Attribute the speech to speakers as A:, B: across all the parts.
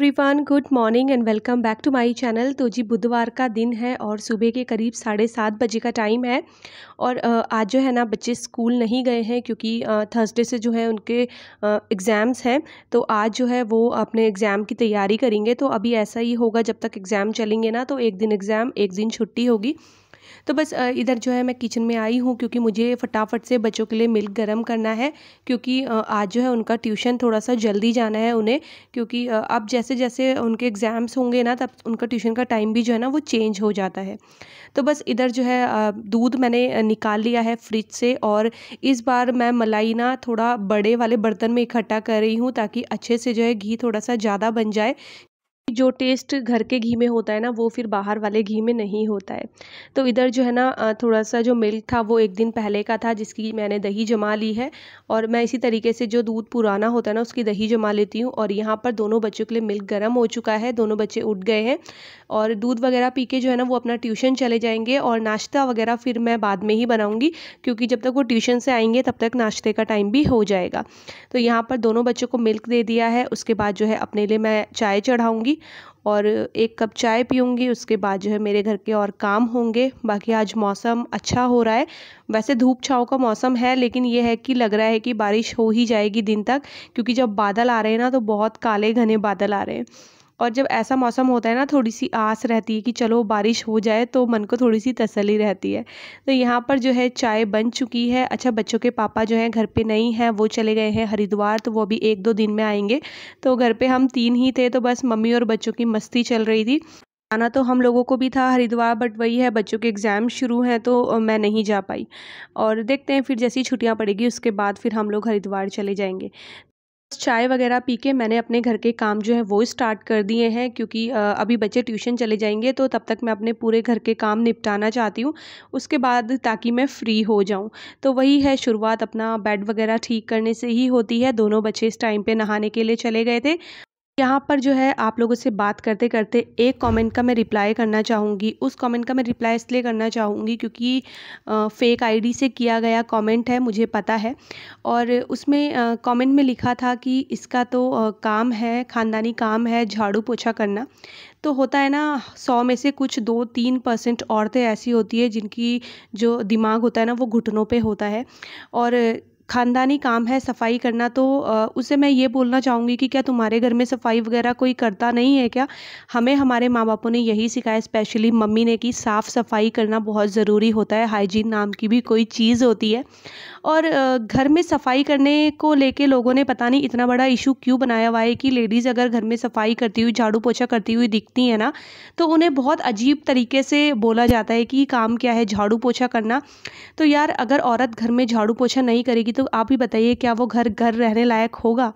A: everyone good morning and welcome back to my channel तो जी बुधवार का दिन है और सुबह के करीब साढ़े सात बजे का टाइम है और आज जो है ना बच्चे स्कूल नहीं गए हैं क्योंकि थर्सडे से जो है उनके एग्ज़ाम्स हैं तो आज जो है वो अपने एग्ज़ाम की तैयारी करेंगे तो अभी ऐसा ही होगा जब तक एग्ज़ाम चलेंगे ना तो एक दिन एग्ज़ाम एक दिन छुट्टी होगी तो बस इधर जो है मैं किचन में आई हूँ क्योंकि मुझे फटाफट से बच्चों के लिए मिल्क गर्म करना है क्योंकि आज जो है उनका ट्यूशन थोड़ा सा जल्दी जाना है उन्हें क्योंकि अब जैसे जैसे उनके एग्ज़ाम्स होंगे ना तब उनका ट्यूशन का टाइम भी जो है ना वो चेंज हो जाता है तो बस इधर जो है दूध मैंने निकाल लिया है फ्रिज से और इस बार मैं मलाई ना थोड़ा बड़े वाले बर्तन में इकट्ठा कर रही हूँ ताकि अच्छे से जो है घी थोड़ा सा ज़्यादा बन जाए जो टेस्ट घर के घी में होता है ना वो फिर बाहर वाले घी में नहीं होता है तो इधर जो है ना थोड़ा सा जो मिल्क था वो एक दिन पहले का था जिसकी मैंने दही जमा ली है और मैं इसी तरीके से जो दूध पुराना होता है ना उसकी दही जमा लेती हूँ और यहाँ पर दोनों बच्चों के लिए मिल्क गर्म हो चुका है दोनों बच्चे उठ गए हैं और दूध वगैरह पी के जो है ना वो अपना ट्यूशन चले जाएंगे और नाश्ता वगैरह फिर मैं बाद में ही बनाऊँगी क्योंकि जब तक वो ट्यूशन से आएंगे तब तक नाश्ते का टाइम भी हो जाएगा तो यहाँ पर दोनों बच्चों को मिल्क दे दिया है उसके बाद जो है अपने लिए मैं चाय चढ़ाऊँगी और एक कप चाय पीऊँगी उसके बाद जो है मेरे घर के और काम होंगे बाकी आज मौसम अच्छा हो रहा है वैसे धूप छाँव का मौसम है लेकिन ये है कि लग रहा है कि बारिश हो ही जाएगी दिन तक क्योंकि जब बादल आ रहे हैं ना तो बहुत काले घने बादल आ रहे हैं और जब ऐसा मौसम होता है ना थोड़ी सी आस रहती है कि चलो बारिश हो जाए तो मन को थोड़ी सी तसली रहती है तो यहाँ पर जो है चाय बन चुकी है अच्छा बच्चों के पापा जो हैं घर पे नहीं हैं वो चले गए हैं हरिद्वार तो वो भी एक दो दिन में आएंगे तो घर पर हम तीन ही थे तो बस मम्मी और बच्चों की मस्ती चल रही थी आना तो हम लोगों को भी था हरिद्वार बट वही है बच्चों के एग्ज़ाम शुरू हैं तो मैं नहीं जा पाई और देखते हैं फिर जैसी छुट्टियां पड़ेगी उसके बाद फिर हम लोग हरिद्वार चले जाएंगे चाय वगैरह पी के मैंने अपने घर के काम जो है वो स्टार्ट कर दिए हैं क्योंकि अभी बच्चे ट्यूशन चले जाएंगे तो तब तक मैं अपने पूरे घर के काम निपटाना चाहती हूँ उसके बाद ताकि मैं फ्री हो जाऊँ तो वही है शुरुआत अपना बेड वगैरह ठीक करने से ही होती है दोनों बच्चे इस टाइम पे नहाने के लिए चले गए थे यहाँ पर जो है आप लोगों से बात करते करते एक कमेंट का मैं रिप्लाई करना चाहूँगी उस कमेंट का मैं रिप्लाई इसलिए करना चाहूँगी क्योंकि फ़ेक आईडी से किया गया कमेंट है मुझे पता है और उसमें कमेंट में लिखा था कि इसका तो काम है ख़ानदानी काम है झाड़ू पोछा करना तो होता है ना सौ में से कुछ दो तीन परसेंट औरतें ऐसी होती है जिनकी जो दिमाग होता है ना वो घुटनों पे होता है और ख़ानदानी काम है सफाई करना तो उसे मैं ये बोलना चाहूँगी कि क्या तुम्हारे घर में सफाई वगैरह कोई करता नहीं है क्या हमें हमारे माँ बापों ने यही सिखाया स्पेशली मम्मी ने कि साफ़ सफाई करना बहुत ज़रूरी होता है हाइजीन नाम की भी कोई चीज़ होती है और घर में सफाई करने को लेके लोगों ने पता नहीं इतना बड़ा इशू क्यों बनाया हुआ है कि लेडीज़ अगर घर में सफाई करती हुई झाड़ू पोछा करती हुई दिखती हैं ना तो उन्हें बहुत अजीब तरीके से बोला जाता है कि काम क्या है झाड़ू पोछा करना तो यार अगर औरत घर में झाड़ू पोछा नहीं करेगी तो तो आप ही बताइए क्या वो घर घर रहने लायक होगा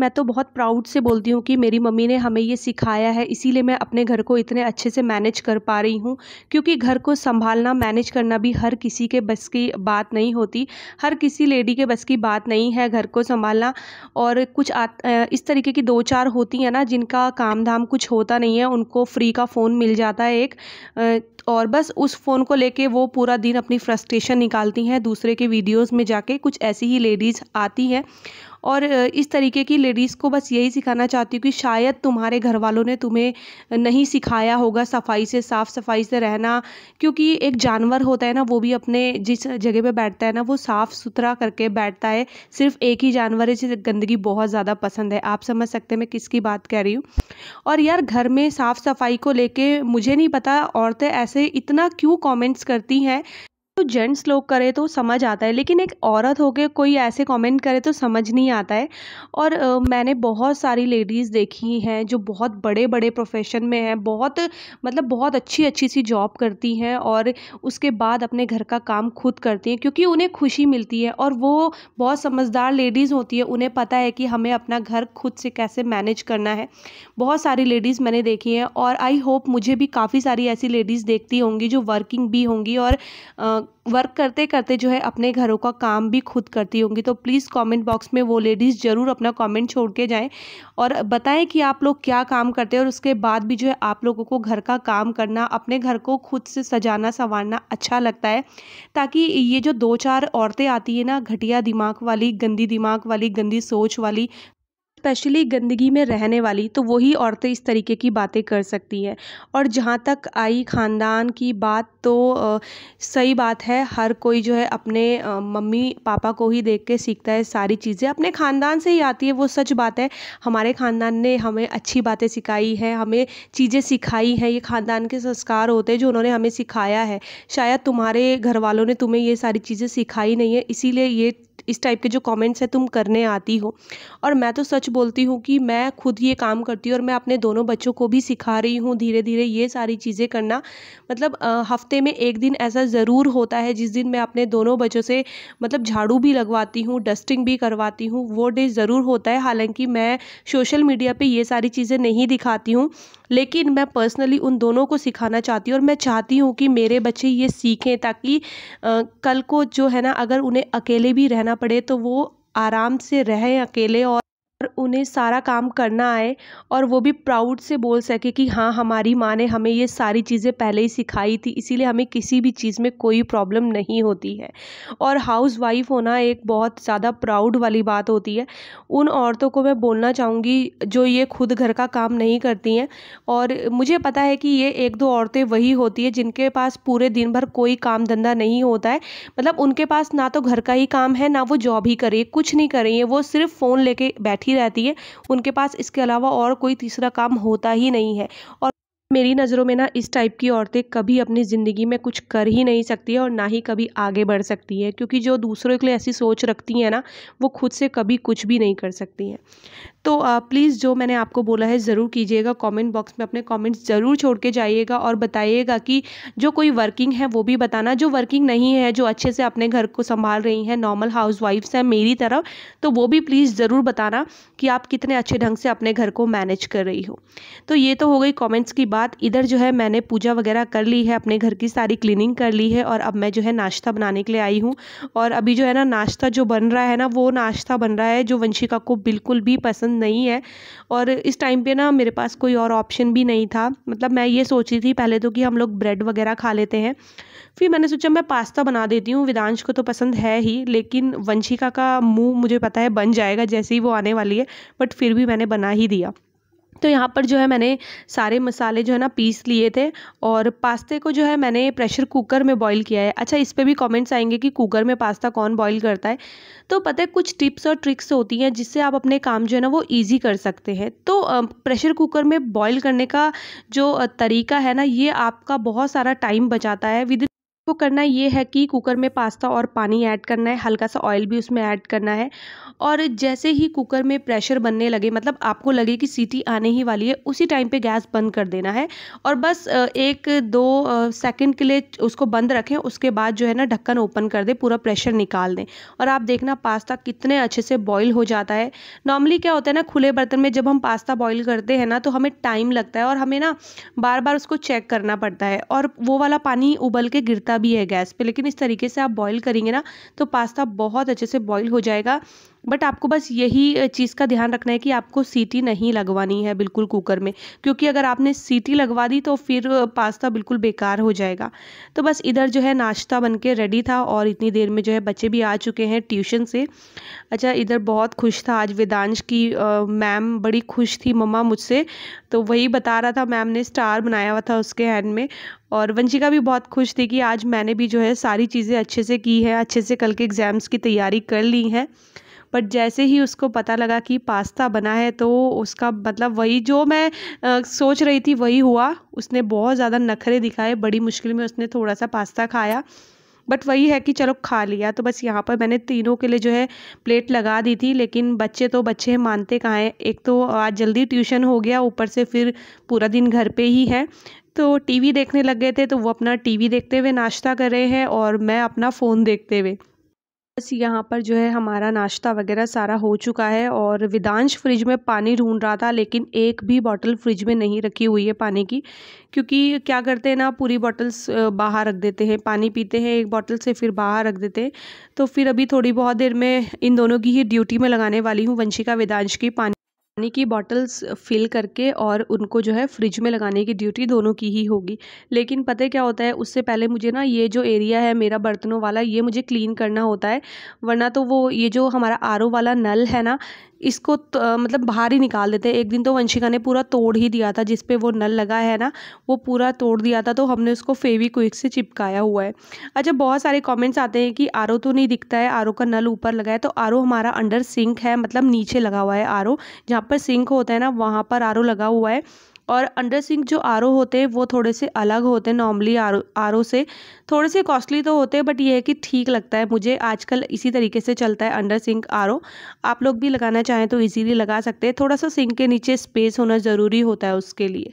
A: मैं तो बहुत प्राउड से बोलती हूँ कि मेरी मम्मी ने हमें ये सिखाया है इसीलिए मैं अपने घर को इतने अच्छे से मैनेज कर पा रही हूँ क्योंकि घर को संभालना मैनेज करना भी हर किसी के बस की बात नहीं होती हर किसी लेडी के बस की बात नहीं है घर को संभालना और कुछ आ, इस तरीके की दो चार होती हैं ना जिनका काम धाम कुछ होता नहीं है उनको फ्री का फ़ोन मिल जाता है एक और बस उस फ़ोन को लेके वो पूरा दिन अपनी फ्रस्ट्रेशन निकालती हैं दूसरे के वीडियोज़ में जाके कुछ ऐसी ही लेडीज़ आती हैं और इस तरीके की लेडीज़ को बस यही सिखाना चाहती हूँ कि शायद तुम्हारे घर वालों ने तुम्हें नहीं सिखाया होगा सफाई से साफ़ सफाई से रहना क्योंकि एक जानवर होता है ना वो भी अपने जिस जगह पे बैठता है ना वो साफ़ सुथरा करके बैठता है सिर्फ एक ही जानवर है जिसे गंदगी बहुत ज़्यादा पसंद है आप समझ सकते हैं मैं किसकी बात कह रही हूँ और यार घर में साफ़ सफाई को लेके मुझे नहीं पता औरतें ऐसे इतना क्यों कमेंट्स करती हैं तो जेंट्स लोग करे तो समझ आता है लेकिन एक औरत होकर कोई ऐसे कमेंट करे तो समझ नहीं आता है और आ, मैंने बहुत सारी लेडीज़ देखी हैं जो बहुत बड़े बड़े प्रोफेशन में हैं बहुत मतलब बहुत अच्छी अच्छी सी जॉब करती हैं और उसके बाद अपने घर का काम खुद करती हैं क्योंकि उन्हें खुशी मिलती है और वो बहुत समझदार लेडीज़ होती है उन्हें पता है कि हमें अपना घर खुद से कैसे मैनेज करना है बहुत सारी लेडीज़ मैंने देखी हैं और आई होप मुझे भी काफ़ी सारी ऐसी लेडीज़ देखती होंगी जो वर्किंग भी होंगी और वर्क करते करते जो है अपने घरों का काम भी खुद करती होंगी तो प्लीज़ कमेंट बॉक्स में वो लेडीज़ ज़रूर अपना कमेंट छोड़ के जाएँ और बताएं कि आप लोग क्या काम करते हैं और उसके बाद भी जो है आप लोगों को घर का काम करना अपने घर को खुद से सजाना संवारना अच्छा लगता है ताकि ये जो दो चार औरतें आती है ना घटिया दिमाग वाली गंदी दिमाग वाली गंदी सोच वाली स्पेशली गंदगी में रहने वाली तो वही औरतें इस तरीके की बातें कर सकती हैं और जहाँ तक आई ख़ानदान की बात तो सही बात है हर कोई जो है अपने मम्मी पापा को ही देख के सीखता है सारी चीज़ें अपने ख़ानदान से ही आती है वो सच बात है हमारे ख़ानदान ने हमें अच्छी बातें सिखाई हैं हमें चीज़ें सिखाई हैं ये ख़ानदान के संस्कार होते हैं जो उन्होंने हमें सिखाया है शायद तुम्हारे घर वालों ने तुम्हें ये सारी चीज़ें सिखाई नहीं है इसीलिए ये इस टाइप के जो कमेंट्स हैं तुम करने आती हो और मैं तो सच बोलती हूँ कि मैं खुद ये काम करती हूँ और मैं अपने दोनों बच्चों को भी सिखा रही हूँ धीरे धीरे ये सारी चीज़ें करना मतलब हफ्ते में एक दिन ऐसा ज़रूर होता है जिस दिन मैं अपने दोनों बच्चों से मतलब झाड़ू भी लगवाती हूँ डस्टिंग भी करवाती हूँ वो डे ज़रूर होता है हालांकि मैं सोशल मीडिया पर ये सारी चीज़ें नहीं दिखाती हूँ लेकिन मैं पर्सनली उन दोनों को सिखाना चाहती हूँ और मैं चाहती हूँ कि मेरे बच्चे ये सीखें ताकि आ, कल को जो है ना अगर उन्हें अकेले भी रहना पड़े तो वो आराम से रहें अकेले और और उन्हें सारा काम करना आए और वो भी प्राउड से बोल सके कि हाँ हमारी माँ ने हमें ये सारी चीज़ें पहले ही सिखाई थी इसीलिए हमें किसी भी चीज़ में कोई प्रॉब्लम नहीं होती है और हाउस वाइफ होना एक बहुत ज़्यादा प्राउड वाली बात होती है उन औरतों को मैं बोलना चाहूँगी जो ये खुद घर का काम नहीं करती हैं और मुझे पता है कि ये एक दो औरतें वही होती है जिनके पास पूरे दिन भर कोई काम धंधा नहीं होता है मतलब उनके पास ना तो घर का ही काम है ना वो जॉब ही कर रही है कुछ नहीं करें है वो सिर्फ फ़ोन ले बैठी ही रहती है उनके पास इसके अलावा और कोई तीसरा काम होता ही नहीं है और मेरी नज़रों में ना इस टाइप की औरतें कभी अपनी ज़िंदगी में कुछ कर ही नहीं सकती है और ना ही कभी आगे बढ़ सकती है क्योंकि जो दूसरों के लिए ऐसी सोच रखती हैं ना वो खुद से कभी कुछ भी नहीं कर सकती हैं तो प्लीज़ जो मैंने आपको बोला है ज़रूर कीजिएगा कमेंट बॉक्स में अपने कमेंट्स ज़रूर छोड़ के जाइएगा और बताइएगा कि जो कोई वर्किंग है वो भी बताना जो वर्किंग नहीं है जो अच्छे से अपने घर को संभाल रही हैं नॉर्मल हाउस वाइफ्स हैं मेरी तरफ तो वो भी प्लीज़ ज़रूर बताना कि आप कितने अच्छे ढंग से अपने घर को मैनेज कर रही हो तो ये तो हो गई कॉमेंट्स की बात बाद इधर जो है मैंने पूजा वगैरह कर ली है अपने घर की सारी क्लीनिंग कर ली है और अब मैं जो है नाश्ता बनाने के लिए आई हूँ और अभी जो है ना नाश्ता जो बन रहा है ना वो नाश्ता बन रहा है जो वंशिका को बिल्कुल भी पसंद नहीं है और इस टाइम पर ना मेरे पास कोई और ऑप्शन भी नहीं था मतलब मैं ये सोच रही थी पहले तो कि हम लोग ब्रेड वगैरह खा लेते हैं फिर मैंने सोचा मैं पास्ता बना देती हूँ विदांश को तो पसंद है ही लेकिन वंशिका का मुँह मुझे पता है बन जाएगा जैसे ही वो आने वाली है बट फिर भी मैंने बना ही दिया तो यहाँ पर जो है मैंने सारे मसाले जो है ना पीस लिए थे और पास्ते को जो है मैंने प्रेशर कुकर में बॉईल किया है अच्छा इस पर भी कमेंट्स आएंगे कि कुकर में पास्ता कौन बॉईल करता है तो पता है कुछ टिप्स और ट्रिक्स होती हैं जिससे आप अपने काम जो है ना वो ईजी कर सकते हैं तो प्रेशर कुकर में बॉईल करने का जो तरीका है ना ये आपका बहुत सारा टाइम बचाता है विद को करना ये है कि कुकर में पास्ता और पानी ऐड करना है हल्का सा ऑयल भी उसमें ऐड करना है और जैसे ही कुकर में प्रेशर बनने लगे मतलब आपको लगे कि सीटी आने ही वाली है उसी टाइम पे गैस बंद कर देना है और बस एक दो सेकंड के लिए उसको बंद रखें उसके बाद जो है ना ढक्कन ओपन कर दें पूरा प्रेशर निकाल दें और आप देखना पास्ता कितने अच्छे से बॉयल हो जाता है नॉर्मली क्या होता है ना खुले बर्तन में जब हम पास्ता बॉयल करते हैं ना तो हमें टाइम लगता है और हमें ना बार बार उसको चेक करना पड़ता है और वो वाला पानी उबल के गिरता भी है गैस पर लेकिन इस तरीके से आप बॉयल करेंगे ना तो पास्ता बहुत अच्छे से बॉयल हो जाएगा बट आपको बस यही चीज़ का ध्यान रखना है कि आपको सीटी नहीं लगवानी है बिल्कुल कुकर में क्योंकि अगर आपने सीटी लगवा दी तो फिर पास्ता बिल्कुल बेकार हो जाएगा तो बस इधर जो है नाश्ता बन के रेडी था और इतनी देर में जो है बच्चे भी आ चुके हैं ट्यूशन से अच्छा इधर बहुत खुश था आज वेदांश की मैम बड़ी खुश थी मम्मा मुझसे तो वही बता रहा था मैम ने स्टार बनाया हुआ था उसके हैंड में और वंशिका भी बहुत खुश थी कि आज मैंने भी जो है सारी चीज़ें अच्छे से की है अच्छे से कल के एग्ज़ाम्स की तैयारी कर ली है बट जैसे ही उसको पता लगा कि पास्ता बना है तो उसका मतलब वही जो मैं आ, सोच रही थी वही हुआ उसने बहुत ज़्यादा नखरे दिखाए बड़ी मुश्किल में उसने थोड़ा सा पास्ता खाया बट वही है कि चलो खा लिया तो बस यहाँ पर मैंने तीनों के लिए जो है प्लेट लगा दी थी लेकिन बच्चे तो बच्चे मानते कहाँ हैं एक तो आज जल्दी ट्यूशन हो गया ऊपर से फिर पूरा दिन घर पे ही है तो टीवी देखने लग गए थे तो वो अपना टीवी देखते हुए नाश्ता कर रहे हैं और मैं अपना फ़ोन देखते हुए बस यहाँ पर जो है हमारा नाश्ता वगैरह सारा हो चुका है और विदांश फ्रिज में पानी ढूंढ रहा था लेकिन एक भी बॉटल फ्रिज में नहीं रखी हुई है पानी की क्योंकि क्या करते हैं ना पूरी बॉटल्स बाहर रख देते हैं पानी पीते हैं एक बॉटल से फिर बाहर रख देते हैं तो फिर अभी थोड़ी बहुत देर में इन दोनों की ही ड्यूटी में लगाने वाली हूँ वंशिका विदांश की पानी पानी की बॉटल्स फिल करके और उनको जो है फ्रिज में लगाने की ड्यूटी दोनों की ही होगी लेकिन पता है क्या होता है उससे पहले मुझे ना ये जो एरिया है मेरा बर्तनों वाला ये मुझे क्लीन करना होता है वरना तो वो ये जो हमारा आर वाला नल है ना इसको तो, मतलब बाहर ही निकाल देते हैं एक दिन तो वंशिका ने पूरा तोड़ ही दिया था जिस पे वो नल लगा है ना वो पूरा तोड़ दिया था तो हमने उसको फेवी क्विक से चिपकाया हुआ है अच्छा बहुत सारे कमेंट्स आते हैं कि आर तो नहीं दिखता है आर का नल ऊपर लगा है तो आर हमारा अंडर सिंक है मतलब नीचे लगा हुआ है आर जहाँ पर सिंक होता है ना वहाँ पर आर लगा हुआ है और अंडर सिंक जो आर होते हैं वो थोड़े से अलग होते हैं नॉर्मली आर से थोड़े से कॉस्टली तो होते हैं बट ये है कि ठीक लगता है मुझे आजकल इसी तरीके से चलता है अंडर सिंक आर आप लोग भी लगाना चाहें तो ईजीली लगा सकते हैं थोड़ा सा सिंक के नीचे स्पेस होना ज़रूरी होता है उसके लिए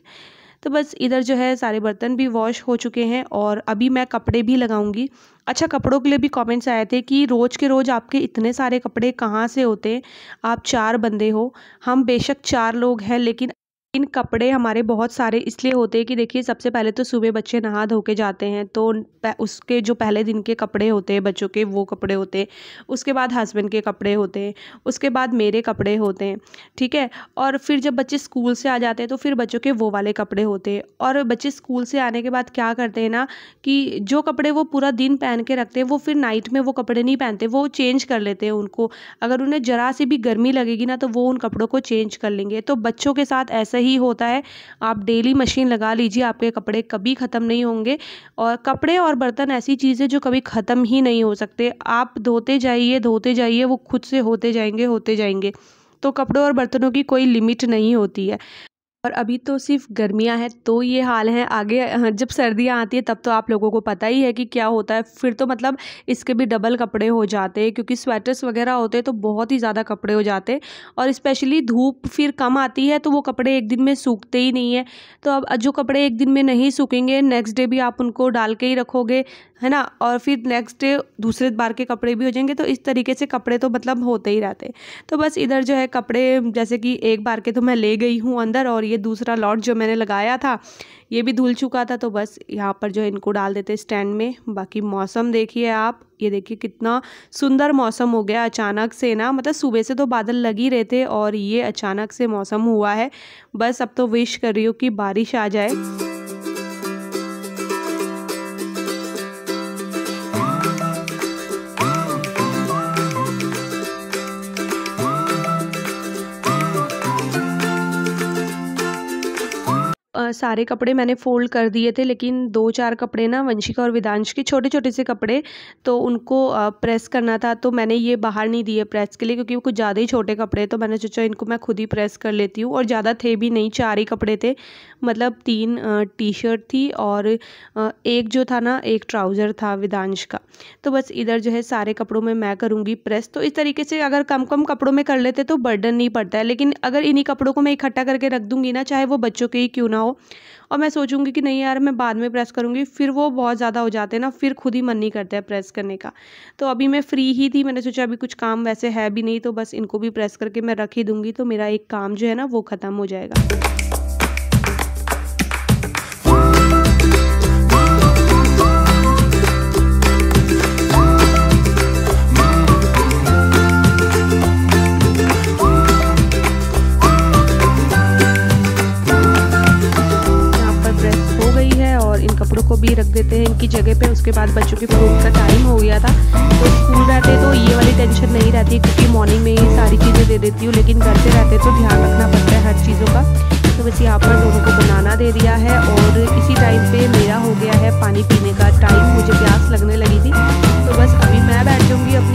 A: तो बस इधर जो है सारे बर्तन भी वॉश हो चुके हैं और अभी मैं कपड़े भी लगाऊंगी अच्छा कपड़ों के लिए भी कमेंट्स आए थे कि रोज़ के रोज़ आपके इतने सारे कपड़े कहाँ से होते हैं आप चार बंदे हो हम बेशक चार लोग हैं लेकिन इन कपड़े हमारे बहुत सारे इसलिए होते हैं कि देखिए सबसे पहले तो सुबह बच्चे नहा धो के जाते हैं तो उसके जो पहले दिन के कपड़े होते हैं बच्चों के वो कपड़े होते हैं उसके बाद हस्बैंड के कपड़े होते हैं उसके बाद मेरे कपड़े होते हैं ठीक है और फिर जब बच्चे स्कूल से आ जाते हैं तो फिर बच्चों के वो वाले कपड़े होते हैं और बच्चे स्कूल से आने के बाद क्या करते हैं ना कि जो कपड़े वो पूरा दिन पहन के रखते हैं वो फिर नाइट में वो कपड़े नहीं पहनते वो चेंज कर लेते हैं उनको अगर उन्हें ज़रा सी भी गर्मी लगेगी ना तो वो उन कपड़ों को चेंज कर लेंगे तो बच्चों के साथ ऐसा सही होता है आप डेली मशीन लगा लीजिए आपके कपड़े कभी ख़त्म नहीं होंगे और कपड़े और बर्तन ऐसी चीज़ है जो कभी ख़त्म ही नहीं हो सकते आप धोते जाइए धोते जाइए वो खुद से होते जाएंगे होते जाएंगे तो कपड़ों और बर्तनों की कोई लिमिट नहीं होती है और अभी तो सिर्फ गर्मियां हैं तो ये हाल है आगे जब सर्दियां आती है तब तो आप लोगों को पता ही है कि क्या होता है फिर तो मतलब इसके भी डबल कपड़े हो जाते हैं क्योंकि स्वेटर्स वगैरह होते हैं तो बहुत ही ज़्यादा कपड़े हो जाते हैं और स्पेशली धूप फिर कम आती है तो वो कपड़े एक दिन में सूखते ही नहीं है तो अब जो कपड़े एक दिन में नहीं सूखेंगे नेक्स्ट डे भी आप उनको डाल के ही रखोगे है ना और फिर नेक्स्ट डे दूसरे बार के कपड़े भी हो जाएंगे तो इस तरीके से कपड़े तो मतलब होते ही रहते तो बस इधर जो है कपड़े जैसे कि एक बार के तो मैं ले गई हूँ अंदर और ये दूसरा लॉट जो मैंने लगाया था ये भी धुल चुका था तो बस यहाँ पर जो है इनको डाल देते स्टैंड में बाकी मौसम देखिए आप ये देखिए कितना सुंदर मौसम हो गया अचानक से ना मतलब सुबह से तो बादल लग ही रहे थे और ये अचानक से मौसम हुआ है बस अब तो विश कर रही हूँ कि बारिश आ जाए सारे कपड़े मैंने फ़ोल्ड कर दिए थे लेकिन दो चार कपड़े ना वंशिका और विदांश के छोटे छोटे से कपड़े तो उनको प्रेस करना था तो मैंने ये बाहर नहीं दिए प्रेस के लिए क्योंकि वो कुछ ज़्यादा ही छोटे कपड़े तो मैंने सोचा इनको मैं खुद ही प्रेस कर लेती हूँ और ज़्यादा थे भी नहीं चार ही कपड़े थे मतलब तीन टी शर्ट थी और एक जो था ना एक ट्राउज़र था विदांश का तो बस इधर जो है सारे कपड़ों में मैं करूँगी प्रेस तो इस तरीके से अगर कम कम कपड़ों में कर लेते तो बर्डन नहीं पड़ता है लेकिन अगर इन्हीं कपड़ों को मैं इकट्ठा करके रख दूँगी ना चाहे वो बच्चों के ही क्यों ना हो और मैं सोचूंगी कि नहीं यार मैं बाद में प्रेस करूंगी फिर वो बहुत ज़्यादा हो जाते हैं ना फिर खुद ही मन नहीं करता है प्रेस करने का तो अभी मैं फ्री ही थी मैंने सोचा अभी कुछ काम वैसे है भी नहीं तो बस इनको भी प्रेस करके मैं रख ही दूँगी तो मेरा एक काम जो है ना वो ख़त्म हो जाएगा देते हैं इनकी जगह पे उसके बाद बच्चों के फ्रूट का टाइम हो गया था तो स्कूल रहते तो ये वाली टेंशन नहीं रहती क्योंकि मॉर्निंग में ये सारी चीज़ें दे देती हूँ लेकिन घर पे रहते तो ध्यान रखना पड़ता है हर चीज़ों का तो बस यहाँ पर दोनों को बनाना दे दिया है और इसी टाइम पर मेरा हो गया है पानी पीने का टाइम मुझे प्यास लगने लगी थी तो बस अभी मैं बैठ जाऊँगी अपनी